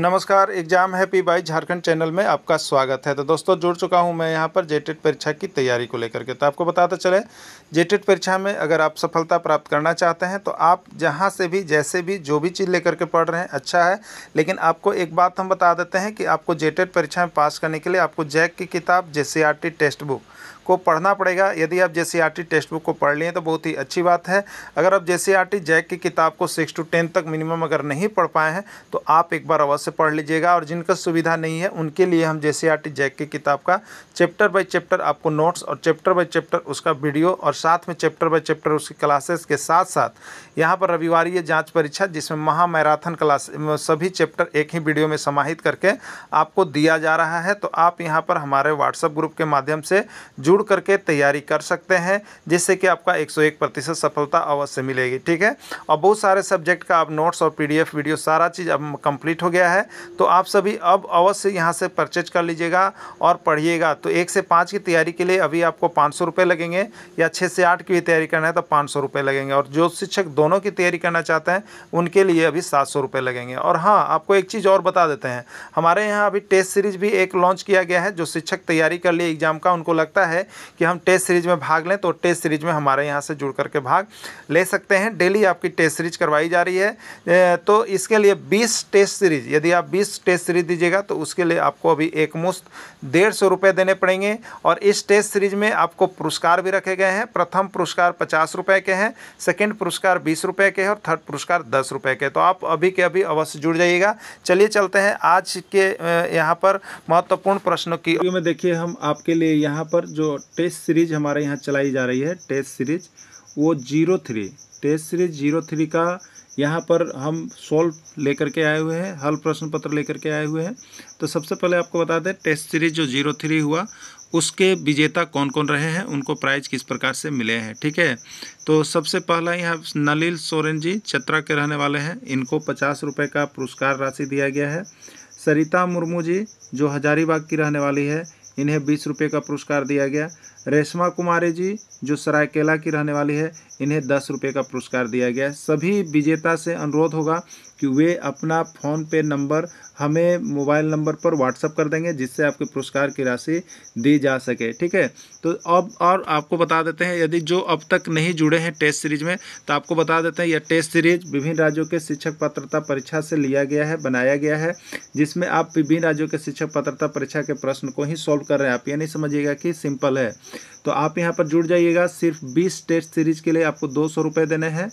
नमस्कार exam happy by Jharkhand channel में आपका स्वागत है तो दोस्तों जुड़ चुका हूं मैं यहां पर जेटेड परीक्षा की तैयारी को लेकर के तो आपको बताते चले जेटेड परीक्षा में अगर आप सफलता प्राप्त करना चाहते हैं तो आप जहां से भी जैसे भी जो भी चीज़ लेकर के पढ़ रहे हैं अच्छा है लेकिन आपको एक बात हम बता देते हैं कि आपको जेटेड परीक्षा में पास करने के लिए आपको जैक की किताब जे टेस्ट बुक को पढ़ना पड़ेगा यदि आप J C e text book को पढ़ लिए तो बहुत ही अच्छी बात है अगर आप जे सी e जैक की किताब को सिक्स टू टेन तक मिनिमम अगर नहीं पढ़ पाए हैं तो आप एक बार अवश्य पढ़ लीजिएगा और जिनका सुविधा नहीं है उनके लिए हम जे सी e जैक की किताब का चैप्टर बाई चैप्टर आपको नोट्स और चैप्टर बाई चैप्टर उसका वीडियो और साथ में चैप्टर बाई चैप्टर उसकी क्लासेस के साथ साथ यहाँ पर रविवार जाँच परीक्षा जिसमें महामैराथन क्लास सभी चैप्टर एक ही वीडियो में समाहित करके आपको दिया जा रहा है तो आप यहाँ पर हमारे व्हाट्सएप ग्रुप के माध्यम से जुड़ जुड़ करके तैयारी कर सकते हैं जिससे कि आपका 101 प्रतिशत सफलता अवश्य मिलेगी ठीक है और बहुत सारे सब्जेक्ट का आप नोट्स और पीडीएफ वीडियो सारा चीज़ अब कंप्लीट हो गया है तो आप सभी अब अवश्य यहाँ से परचेज कर लीजिएगा और पढ़िएगा तो एक से पाँच की तैयारी के लिए अभी आपको पाँच सौ लगेंगे या छः से आठ की भी तैयारी करना है तो पाँच सौ लगेंगे और जो शिक्षक दोनों की तैयारी करना चाहते हैं उनके लिए अभी सात सौ लगेंगे और हाँ आपको एक चीज़ और बता देते हैं हमारे यहाँ अभी टेस्ट सीरीज भी एक लॉन्च किया गया है जो शिक्षक तैयारी कर लिए एग्ज़ाम का उनको लगता है कि हम टेस्ट सीरीज में भाग लें तो टेस्ट सीरीज में हमारे यहाँ से जुड़ करके भाग ले सकते हैं डेली आपकी टेस्ट सीरीज करवाई जा रही है तो इसके लिए बीस टेस्ट सीरीज यदि आप बीस टेस्ट सीरीज दीजिएगा तो उसके लिए आपको अभी एक मुश्त डेढ़ सौ रुपये देने पड़ेंगे और इस टेस्ट सीरीज में आपको पुरस्कार भी रखे गए हैं प्रथम पुरस्कार पचास रुपये के हैं सेकेंड पुरस्कार बीस रुपये के हैं और थर्ड पुरस्कार दस रुपये के तो आप अभी के अभी अवश्य जुड़ जाइएगा चलिए चलते हैं आज के यहाँ पर महत्वपूर्ण प्रश्नों की में देखिए हम आपके लिए यहाँ पर जो टेस्ट सीरीज हमारे यहाँ चलाई जा रही है टेस्ट सीरीज वो zero three test series zero three का यहाँ पर हम सॉल्व लेकर के आए हुए हैं हल प्रश्न पत्र लेकर के आए हुए हैं तो सबसे पहले आपको बता दें टेस्ट सीरीज जो जीरो थ्री हुआ उसके विजेता कौन कौन रहे हैं उनको प्राइज किस प्रकार से मिले हैं ठीक है तो सबसे पहला यहाँ नलील सोरेन जी चतरा के रहने वाले हैं इनको पचास रुपये का पुरस्कार राशि दिया गया है सरिता मुर्मू जी जो हजारीबाग की रहने वाली है इन्हें बीस रुपये का पुरस्कार दिया गया रेशमा कुमारी जी जो सरायकेला की रहने वाली है इन्हें दस रुपये का पुरस्कार दिया गया सभी विजेता से अनुरोध होगा कि वे अपना फ़ोन पे नंबर हमें मोबाइल नंबर पर व्हाट्सअप कर देंगे जिससे आपके पुरस्कार की राशि दी जा सके ठीक है तो अब और आपको बता देते हैं यदि जो अब तक नहीं जुड़े हैं टेस्ट सीरीज में तो आपको बता देते हैं यह टेस्ट सीरीज विभिन्न राज्यों के शिक्षक पात्रता परीक्षा से लिया गया है बनाया गया है जिसमें आप विभिन्न राज्यों के शिक्षक पात्रता परीक्षा के प्रश्न को ही सॉल्व कर रहे हैं आप ये नहीं समझिएगा कि सिंपल है तो आप यहाँ पर जुड़ जाइएगा सिर्फ बीस टेस्ट सीरीज के लिए आपको दो सौ देने हैं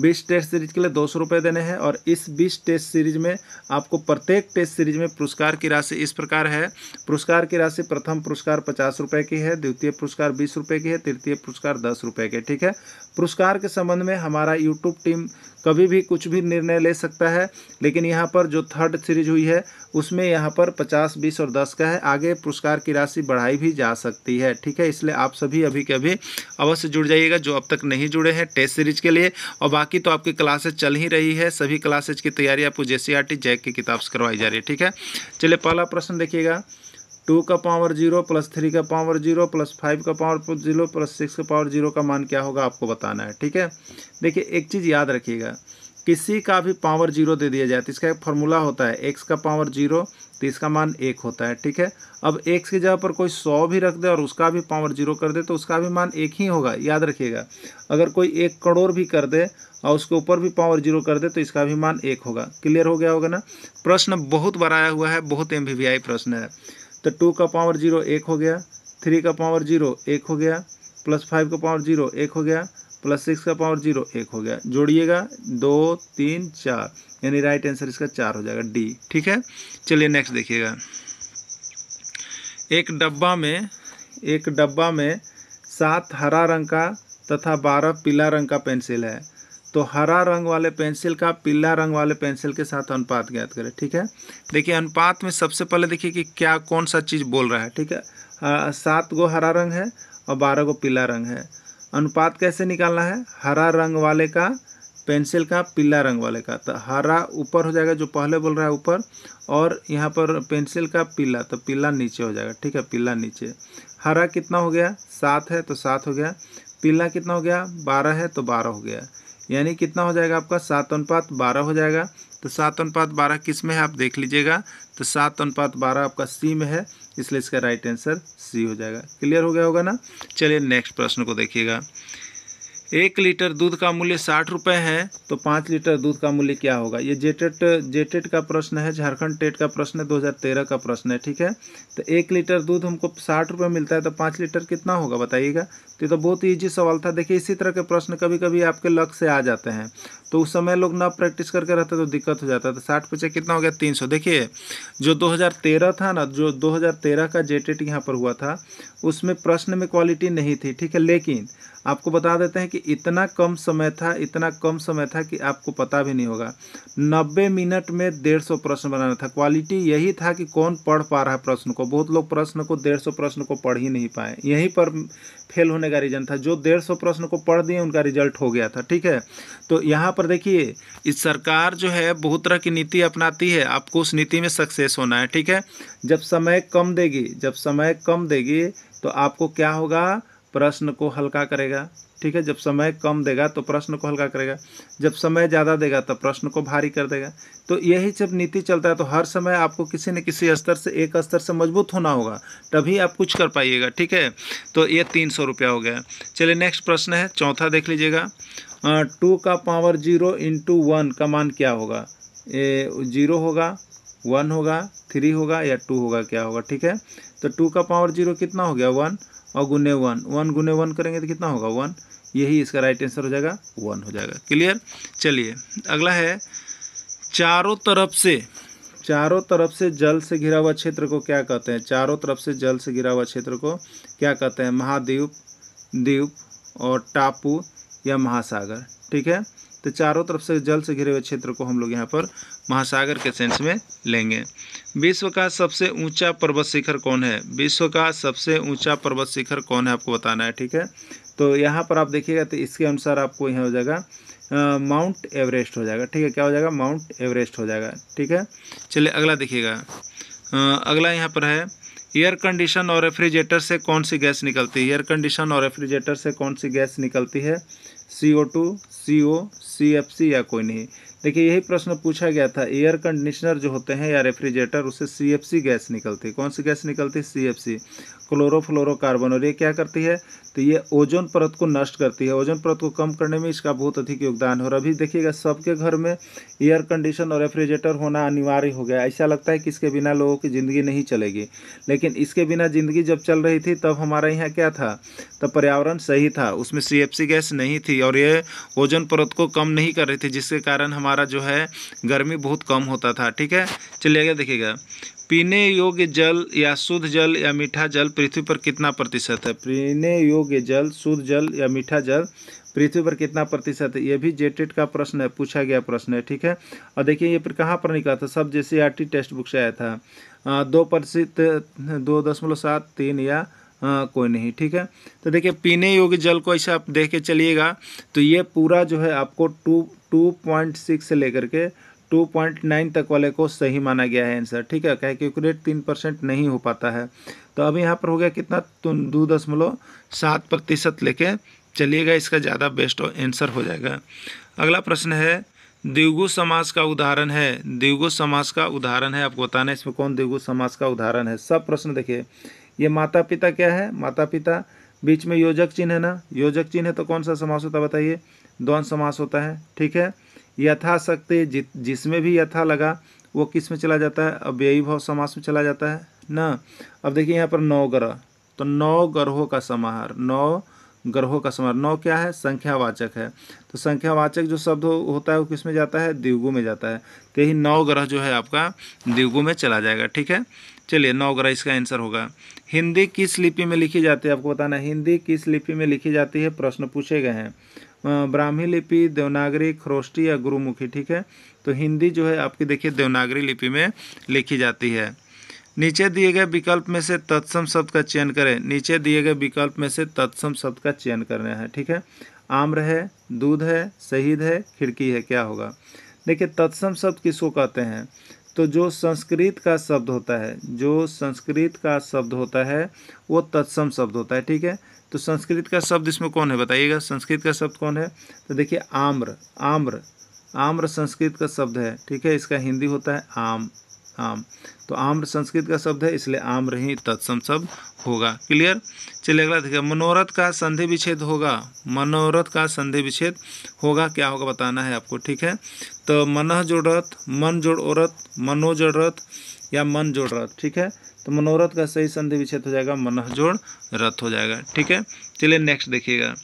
बीस टेस्ट सीरीज के लिए दो सौ रुपये देने हैं और इस बीस टेस्ट सीरीज में आपको प्रत्येक टेस्ट सीरीज में पुरस्कार की राशि इस प्रकार है पुरस्कार की राशि प्रथम पुरस्कार पचास रुपये की है द्वितीय पुरस्कार बीस रुपये की है तृतीय पुरस्कार दस रुपये की ठीक है पुरस्कार के संबंध में हमारा यूट्यूब टीम कभी भी कुछ भी निर्णय ले सकता है लेकिन यहाँ पर जो थर्ड सीरीज हुई है उसमें यहाँ पर पचास बीस और दस का है आगे पुरस्कार की राशि बढ़ाई भी जा सकती है ठीक है इसलिए आप सभी अभी के अभी अवश्य जुड़ जाइएगा जो अब तक नहीं जुड़े हैं टेस्ट सीरीज के लिए और बाकी तो आपकी क्लासेज चल ही रही है सभी क्लासेज की तैयारी आपको जे सी जैक की किताब से करवाई जा रही है ठीक है चलिए पहला प्रश्न देखिएगा टू का पावर जीरो प्लस थ्री का पावर जीरो प्लस फाइव का पावर जीरो प्लस सिक्स का पावर जीरो का मान क्या होगा आपको बताना है ठीक है देखिए एक चीज़ याद रखिएगा किसी का भी पावर जीरो दे दिया जाए तो इसका एक फॉर्मूला होता है एक्स का पावर जीरो तो इसका मान एक होता है ठीक है अब एक्स की जगह पर कोई सौ भी रख दे और उसका भी पावर जीरो कर दे तो उसका भी मान एक ही होगा याद रखिएगा अगर कोई एक करोड़ भी कर दे और उसके ऊपर भी पावर जीरो कर दे तो इसका भी मान एक होगा क्लियर हो गया होगा ना प्रश्न बहुत बार आया हुआ है बहुत एम प्रश्न है तो टू का पावर जीरो एक हो गया थ्री का पावर जीरो एक हो गया प्लस फाइव का पावर जीरो एक हो गया प्लस सिक्स का पावर जीरो एक हो गया जोड़िएगा दो तीन चार यानी राइट आंसर इसका चार हो जाएगा डी ठीक है चलिए नेक्स्ट देखिएगा एक डब्बा में एक डब्बा में सात हरा रंग का तथा बारह पीला रंग का पेंसिल है तो हरा रंग वाले पेंसिल का पीला रंग वाले पेंसिल के साथ अनुपात ज्ञात करें ठीक है देखिए अनुपात में सबसे पहले देखिए कि क्या कौन सा चीज़ बोल रहा है ठीक है सात गो हरा रंग है और बारह गो पीला रंग है अनुपात कैसे निकालना है हरा रंग वाले का पेंसिल का पीला रंग वाले का तो हरा ऊपर हो जाएगा जो पहले बोल रहा है ऊपर और यहाँ पर पेंसिल का पीला तो पीला नीचे हो जाएगा ठीक है पीला नीचे हरा कितना हो गया सात है तो सात हो गया पीला कितना हो गया बारह है तो बारह हो गया यानी कितना हो जाएगा आपका सात अनुपात बारह हो जाएगा तो सात अनुपात बारह किस में है आप देख लीजिएगा तो सात अनुपात बारह आपका सी में है इसलिए इसका राइट आंसर सी हो जाएगा क्लियर हो गया होगा ना चलिए नेक्स्ट प्रश्न को देखिएगा एक लीटर दूध का मूल्य साठ रुपये है तो पाँच लीटर दूध का मूल्य क्या होगा ये जेटेट जेटेट का प्रश्न है झारखंड टेट का प्रश्न है 2013 का प्रश्न है ठीक है तो एक लीटर दूध हमको साठ रुपये मिलता है तो पाँच लीटर कितना होगा बताइएगा तो ये तो बहुत ईजी सवाल था देखिए इसी तरह के प्रश्न कभी कभी आपके लक से आ जाते हैं तो उस समय लोग ना प्रैक्टिस करके रहते तो दिक्कत हो जाता है तो साठ पचे कितना हो गया तीन सौ देखिए जो 2013 था ना जो 2013 का जेटेट यहाँ पर हुआ था उसमें प्रश्न में क्वालिटी नहीं थी ठीक है लेकिन आपको बता देते हैं कि इतना कम समय था इतना कम समय था कि आपको पता भी नहीं होगा नब्बे मिनट में डेढ़ सौ प्रश्न बनाना था क्वालिटी यही था कि कौन पढ़ पा रहा है प्रश्न को बहुत लोग प्रश्न को डेढ़ सौ प्रश्न को पढ़ ही नहीं पाए यहीं पर फेल होने का रीज़न था जो डेढ़ सौ प्रश्न को पढ़ दिए उनका रिजल्ट हो गया था ठीक है तो यहाँ पर देखिए इस सरकार जो है बहुत तरह की नीति अपनाती है आपको उस नीति में सक्सेस होना है ठीक है जब समय कम देगी जब समय कम देगी तो आपको क्या होगा प्रश्न को हल्का करेगा ठीक है जब समय कम देगा तो प्रश्न को हल्का करेगा जब समय ज़्यादा देगा तो प्रश्न को भारी कर देगा तो यही जब नीति चलता है तो हर समय आपको किसी न किसी स्तर से एक स्तर से मजबूत होना होगा तभी आप कुछ कर पाइएगा ठीक है तो ये तीन सौ रुपया हो गया चलिए नेक्स्ट प्रश्न है चौथा देख लीजिएगा टू का पावर जीरो इंटू वन का मान क्या होगा जीरो होगा वन होगा थ्री होगा या टू होगा क्या होगा ठीक है तो टू का पावर जीरो कितना हो गया वन और गुने वन वन गुने वन करेंगे तो कितना होगा वन यही इसका राइट आंसर हो जाएगा वन हो जाएगा क्लियर चलिए अगला है चारों तरफ से चारों तरफ से जल से घिरा हुआ क्षेत्र को क्या कहते हैं चारों तरफ से जल से घिरा हुआ क्षेत्र को क्या कहते हैं महाद्वीप द्वीप और टापू या महासागर ठीक है तो चारों तरफ से जल से घिरे हुए क्षेत्र को हम लोग यहाँ पर महासागर के सेंस में लेंगे विश्व का सबसे ऊंचा पर्वत शिखर कौन है विश्व का सबसे ऊंचा पर्वत शिखर कौन है आपको बताना है ठीक है तो यहाँ पर आप देखिएगा तो इसके अनुसार आपको यहाँ हो जाएगा माउंट एवरेस्ट हो जाएगा ठीक है क्या हो जाएगा माउंट एवरेस्ट हो जाएगा ठीक है चलिए अगला देखिएगा अगला यहाँ पर है एयर कंडीशन और रेफ्रिजरेटर से कौन सी गैस निकलती है एयर कंडीशन और रेफ्रिजरेटर से कौन सी गैस निकलती है सी ओ टू सी ओ सी या कोई नहीं देखिए यही प्रश्न पूछा गया था एयर कंडीशनर जो होते हैं या रेफ्रिजरेटर उससे सी गैस निकलती है कौन सी गैस निकलती है सी क्लोरोफ्लोरोकार्बन और ये क्या करती है तो ये ओजोन परत को नष्ट करती है ओजोन परत को कम करने में इसका बहुत अधिक योगदान है और अभी देखिएगा सबके घर में एयर कंडीशन और रेफ्रिजरेटर होना अनिवार्य हो गया ऐसा लगता है कि इसके बिना लोगों की ज़िंदगी नहीं चलेगी लेकिन इसके बिना ज़िंदगी जब चल रही थी तब हमारे यहाँ क्या था तब पर्यावरण सही था उसमें सी गैस नहीं थी और ये ओजन परत को कम नहीं कर रही थी जिसके कारण हमारा जो है गर्मी बहुत कम होता था ठीक है चलिएगा देखिएगा पीने योग्य जल या शुद्ध जल या मीठा जल पृथ्वी पर कितना प्रतिशत है पीने योग्य जल शुद्ध जल या मीठा जल पृथ्वी पर कितना प्रतिशत है ये भी जेटेड का प्रश्न है पूछा गया प्रश्न है ठीक है और देखिए ये फिर कहाँ पर निकला था सब जैसे आर टी टेक्स्ट बुक से आया था दो प्रतिशत दो दशमलव सात तीन या आ, कोई नहीं ठीक है तो देखिए पीने योग्य जल को ऐसा आप देख के चलिएगा तो ये पूरा जो है आपको टू टू पॉइंट सिक्स से लेकर के टू पॉइंट नाइन तक वाले को सही माना गया है आंसर ठीक है क्या क्यूकुरेट तीन परसेंट नहीं हो पाता है तो अब यहाँ पर हो गया कितना दो दशमलव सात प्रतिशत लेके चलिएगा इसका ज़्यादा बेस्ट आंसर हो जाएगा अगला प्रश्न है द्विगु समास का उदाहरण है दिवगु समास का उदाहरण है आपको बताना है इसमें कौन दिवगु समाज का उदाहरण है सब प्रश्न देखिए ये माता पिता क्या है माता पिता बीच में योजक चिन्ह है ना योजक चिन्ह है तो कौन सा समास होता है बताइए द्वंद समास होता है ठीक है यथाशक्ति जि जिसमें भी यथा लगा वो किस में चला जाता है अव्ययी भाव समास में चला जाता है न अब देखिए यहाँ पर नौ ग्रह तो नौ ग्रहों का समाहार नौ ग्रहों का समाहार नौ क्या है संख्यावाचक है तो संख्यावाचक जो शब्द हो, होता है वो किस में जाता है दिवगु में जाता है तो यही नौ ग्रह जो है आपका दिवगु में चला जाएगा ठीक है चलिए नौ ग्रह इसका आंसर होगा हिंदी किस लिपि में लिखी जाती है आपको बताना हिंदी किस लिपि में लिखी जाती है प्रश्न पूछे गए हैं ब्राह्मी लिपि देवनागरी खरोष्टी या गुरुमुखी ठीक है तो हिंदी जो है आपकी देखिए देवनागरी लिपि में लिखी जाती है नीचे दिए गए विकल्प में से तत्सम शब्द का चयन करें नीचे दिए गए विकल्प में से तत्सम शब्द का चयन करना है ठीक है आम्र है दूध है शहीद है खिड़की है क्या होगा देखिए तत्सम शब्द किसको कहते हैं तो जो संस्कृत का शब्द होता है जो संस्कृत का शब्द होता है वो तत्सम शब्द होता है ठीक है तो संस्कृत का शब्द इसमें कौन है बताइएगा संस्कृत का शब्द कौन है तो देखिए आम्र आम्र आम्र संस्कृत का शब्द है ठीक है इसका हिंदी होता है आम हाँ, तो आम तो आम्र संस्कृत का शब्द है इसलिए आम्र ही तत्सम शब्द होगा क्लियर चलिए अगला देखिए मनोरथ का संधि विच्छेद होगा मनोरथ का संधि विच्छेद होगा क्या होगा बताना है आपको ठीक है तो मनह जोड़ रथ मन जोड़ औरत मनो रथ या मन जोड़ रथ ठीक है तो मनोरथ का सही संधि विच्छेद हो जाएगा मनह जोड़ रथ हो जाएगा ठीक है चलिए नेक्स्ट देखिएगा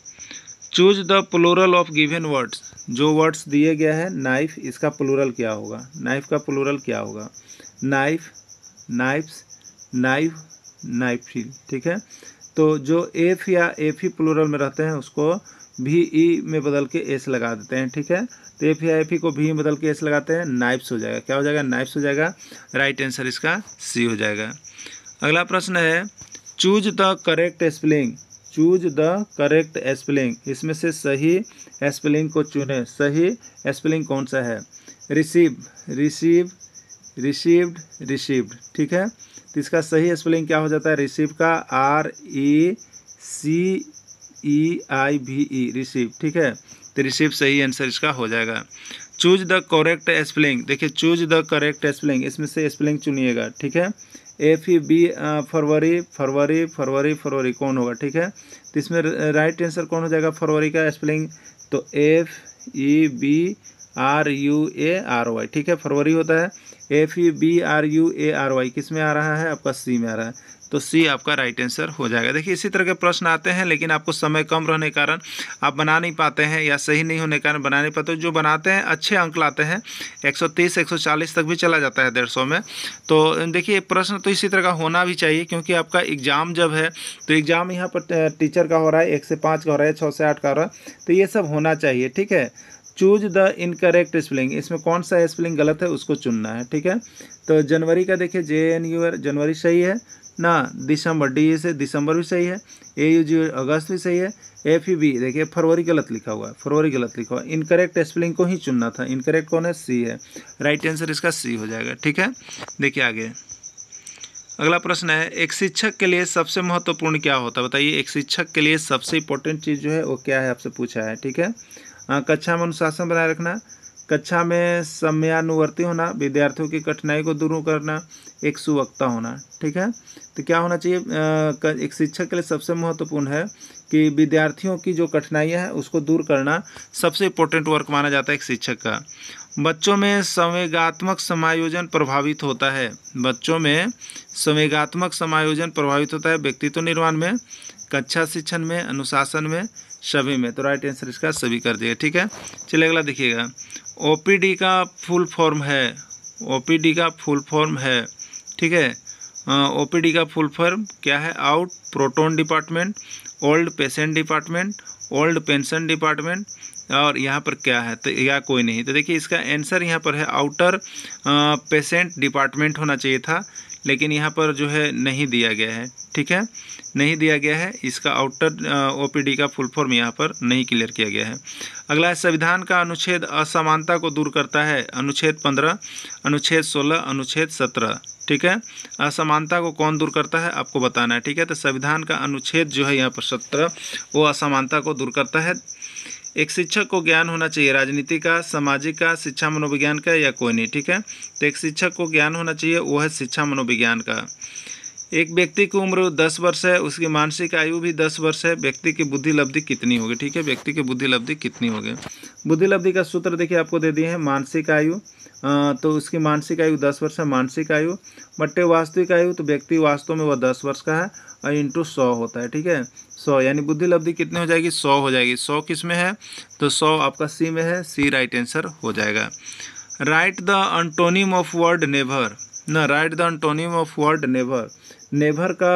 choose the plural of given words जो वर्ड्स दिए गए हैं नाइफ इसका प्लूरल क्या होगा नाइफ का प्लूरल क्या होगा नाइफ नाइफ्स नाइफ नाइफ ठीक है तो जो एफ या एफ ही प्लूरल में रहते हैं उसको भी ई e में बदल के एस लगा देते हैं ठीक है तो एफ या एफ को भी में बदल के एस लगाते हैं नाइफ्स हो जाएगा क्या हो जाएगा नाइफ्स हो जाएगा राइट आंसर इसका सी हो जाएगा अगला प्रश्न है choose the correct spelling choose the correct spelling इसमें से सही स्पेलिंग को चुने सही स्पेलिंग कौन सा है रिसीव रिसीव रिसीव्ड रिसीव्ड ठीक है तो इसका सही स्पेलिंग क्या हो जाता है रिसीव का R A C E I V E receive ठीक है तो रिसीव सही आंसर इसका हो जाएगा चूज द करेक्ट स्पेलिंग देखिए चूज द करेक्ट स्पेलिंग इसमें से स्पेलिंग चुनिएगा ठीक है ए फिर बी फरवरी फरवरी फरवरी फरवरी कौन होगा ठीक है तो इसमें राइट आंसर कौन हो जाएगा फरवरी का स्पेलिंग तो F E B R U A R Y ठीक है फरवरी होता है F E B R U A R Y किस में आ रहा है आपका सी में आ रहा है तो सी आपका राइट आंसर हो जाएगा देखिए इसी तरह के प्रश्न आते हैं लेकिन आपको समय कम रहने कारण आप बना नहीं पाते हैं या सही नहीं होने कारण बना नहीं पाते जो बनाते हैं अच्छे अंक लाते हैं 130 140 तक भी चला जाता है डेढ़ में तो देखिए प्रश्न तो इसी तरह का होना भी चाहिए क्योंकि आपका एग्ज़ाम जब है तो एग्ज़ाम यहाँ पर टीचर का हो रहा है एक से पाँच का हो रहा है छः से आठ का हो रहा है तो ये सब होना चाहिए ठीक है चूज द इनकरेक्ट स्पेलिंग इसमें कौन सा स्पेलिंग गलत है उसको चुनना है ठीक है तो जनवरी का देखिए जे एन यू आर जनवरी सही है ना दिसंबर डी से दिसंबर भी सही है ए यू जी अगस्त भी सही है एफ ई बी देखिए फरवरी गलत लिखा हुआ है फरवरी गलत लिखा हुआ है इनकरेक्ट स्पेलिंग को ही चुनना था इनकरेक्ट कौन है सी है राइट आंसर इसका सी हो जाएगा ठीक है देखिए आगे अगला प्रश्न है एक शिक्षक के लिए सबसे महत्वपूर्ण क्या होता है बताइए एक शिक्षक के लिए सबसे इंपॉर्टेंट चीज़ जो है वो क्या है आपसे पूछा है ठीक है कक्षा में अनुशासन बनाए रखना कक्षा में समयानुवर्ती होना विद्यार्थियों की कठिनाई को दूर करना एक सुवक्ता होना ठीक है तो क्या होना चाहिए एक शिक्षक के लिए सबसे महत्वपूर्ण है कि विद्यार्थियों की जो कठिनाइयाँ हैं उसको दूर करना सबसे इम्पोर्टेंट वर्क माना जाता है एक शिक्षक का बच्चों में संवेगात्मक समायोजन प्रभावित होता है बच्चों में संवेगात्मक समायोजन प्रभावित होता है व्यक्तित्व निर्माण में कक्षा शिक्षण में अनुशासन में सभी में तो राइट आंसर इसका सभी कर दिए ठीक है चलिए अगला देखिएगा ओपीडी का फुल फॉर्म है ओपीडी का फुल फॉर्म है ठीक है ओपीडी हाँ, का फुल फॉर्म क्या है out patient department old patient department old pension department और यहाँ पर क्या है तो या कोई नहीं तो देखिए इसका आंसर यहाँ पर है आउटर पेशेंट डिपार्टमेंट होना चाहिए था लेकिन यहाँ पर जो है नहीं दिया गया है ठीक है नहीं दिया गया है इसका आउटर ओपीडी का फुल फॉर्म यहाँ पर नहीं क्लियर किया गया है अगला है संविधान का अनुच्छेद असमानता को दूर करता है अनुच्छेद पंद्रह अनुच्छेद सोलह अनुच्छेद सत्रह ठीक है असमानता को कौन दूर करता है आपको बताना है ठीक है तो संविधान का अनुच्छेद जो है यहाँ पर सत्रह वो असमानता को दूर करता है एक शिक्षक को ज्ञान होना चाहिए राजनीति का सामाजिक का शिक्षा मनोविज्ञान का या कोई नहीं ठीक है तो एक शिक्षक को ज्ञान होना चाहिए वो है शिक्षा मनोविज्ञान का एक व्यक्ति की उम्र 10 वर्ष है उसकी मानसिक आयु भी 10 वर्ष है व्यक्ति की बुद्धि लब्धि कितनी होगी ठीक है व्यक्ति की बुद्धि लब्धि कितनी होगी बुद्धि लब्धि का सूत्र देखिए आपको दे दिए हैं मानसिक आयु तो उसकी मानसिक आयु दस वर्ष है मानसिक आयु बट्टे वास्तविक आयु तो व्यक्ति वास्तव में वह दस वर्ष का है और इंटू सौ होता है ठीक है सौ यानी बुद्धि लब्धि कितनी हो जाएगी सौ हो जाएगी सौ किस में है तो सौ आपका सी में है सी राइट आंसर हो जाएगा write the antonym of word never ना write the antonym of word never never का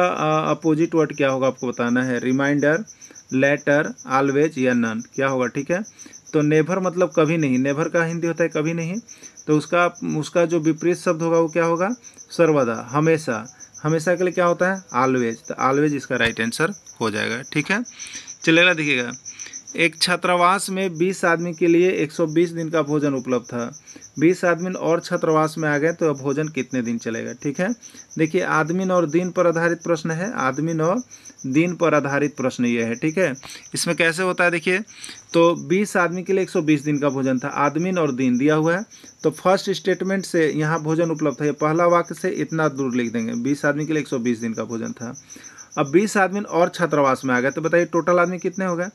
अपोजिट वर्ड क्या होगा आपको बताना है रिमाइंडर लेटर आलवेज या नन क्या होगा ठीक है तो नेवर मतलब कभी नहीं नेवर का हिंदी होता है कभी नहीं तो उसका उसका जो विपरीत शब्द होगा वो क्या होगा सर्वदा हमेशा हमेशा के लिए क्या होता है आलवेज तो आलवेज इसका राइट आंसर हो जाएगा ठीक है चलेगा देखिएगा एक छात्रावास में 20 आदमी के लिए 120 दिन का भोजन उपलब्ध था 20 आदमी और छात्रावास में आ गए तो अब भोजन कितने दिन चलेगा ठीक है देखिए आदमी और दिन पर आधारित प्रश्न है आदमी और दिन पर आधारित प्रश्न ये है ठीक है इसमें कैसे होता है देखिए तो 20 आदमी के लिए 120 दिन का भोजन था आदमी और दिन दिया हुआ है तो फर्स्ट स्टेटमेंट से यहाँ भोजन उपलब्ध है पहला वाक्य से इतना दूर लिख देंगे बीस आदमी के लिए एक दिन का भोजन था अब बीस आदमी और छात्रावास में आ गए तो बताइए टोटल आदमी कितने हो गए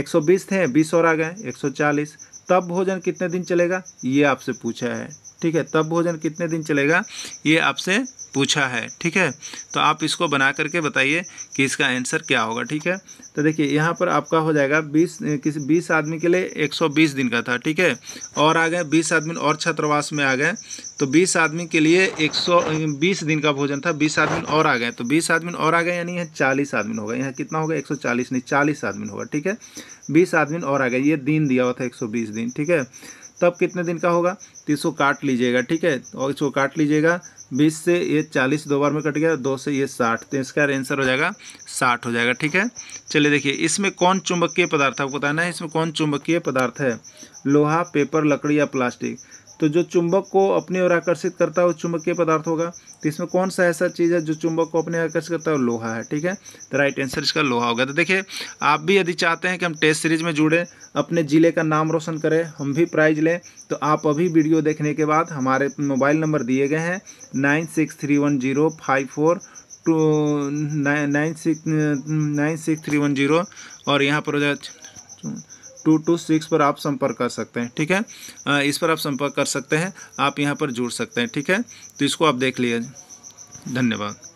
एक सौ बीस थे बीस और आ गए एक सौ चालीस तब भोजन कितने दिन चलेगा ये आपसे पूछा है ठीक है तब भोजन कितने दिन चलेगा ये आपसे पूछा है ठीक है तो आप इसको बना करके बताइए कि इसका आंसर क्या होगा ठीक है तो देखिए यहाँ पर आपका हो जाएगा बीस किसी बीस आदमी के लिए एक सौ बीस दिन का था ठीक है और आ गए बीस आदमी और छात्रावास में आ गए तो बीस आदमी के लिए एक सौ बीस दिन का भोजन था बीस आदमी और आ गए तो बीस आदमी और आ गए यानी यहाँ चालीस आदमी होगा यहाँ कितना होगा एक सौ चालीस नहीं चालीस आदमी होगा ठीक है बीस आदमी और आ गए ये दिन दिया हुआ था एक सौ बीस दिन ठीक है तब कितने दिन का होगा तो इसको काट लीजिएगा ठीक है और इसको काट लीजिएगा बीस से ये चालीस दो बार में कट गया दो से ये साठ तो इसका आंसर हो जाएगा साठ हो जाएगा ठीक है चलिए देखिए इसमें कौन चुंबकीय पदार्थ आपको बताना है इसमें कौन चुंबकीय पदार्थ है लोहा पेपर लकड़ी या प्लास्टिक तो जो चुंबक को अपनी ओर आकर्षित करता है वो चुंबकीय पदार्थ होगा तो इसमें कौन सा ऐसा चीज़ है जो चुंबक को अपने आकर्षित करता है लोहा है ठीक है तो राइट आंसर इसका लोहा होगा तो देखिए आप भी यदि चाहते हैं कि हम टेस्ट सीरीज में जुड़ें अपने ज़िले का नाम रोशन करें हम भी प्राइज लें तो आप अभी वीडियो देखने के बाद हमारे मोबाइल नंबर दिए गए हैं nine six three one zero five four two nine nine six nine six three one zero और यहाँ पर हो जाए टू टू सिक्स पर आप संपर्क कर सकते हैं ठीक है इस पर आप संपर्क कर सकते हैं आप यहाँ पर जुड़ सकते हैं ठीक है तो इसको आप देख लीजिए धन्यवाद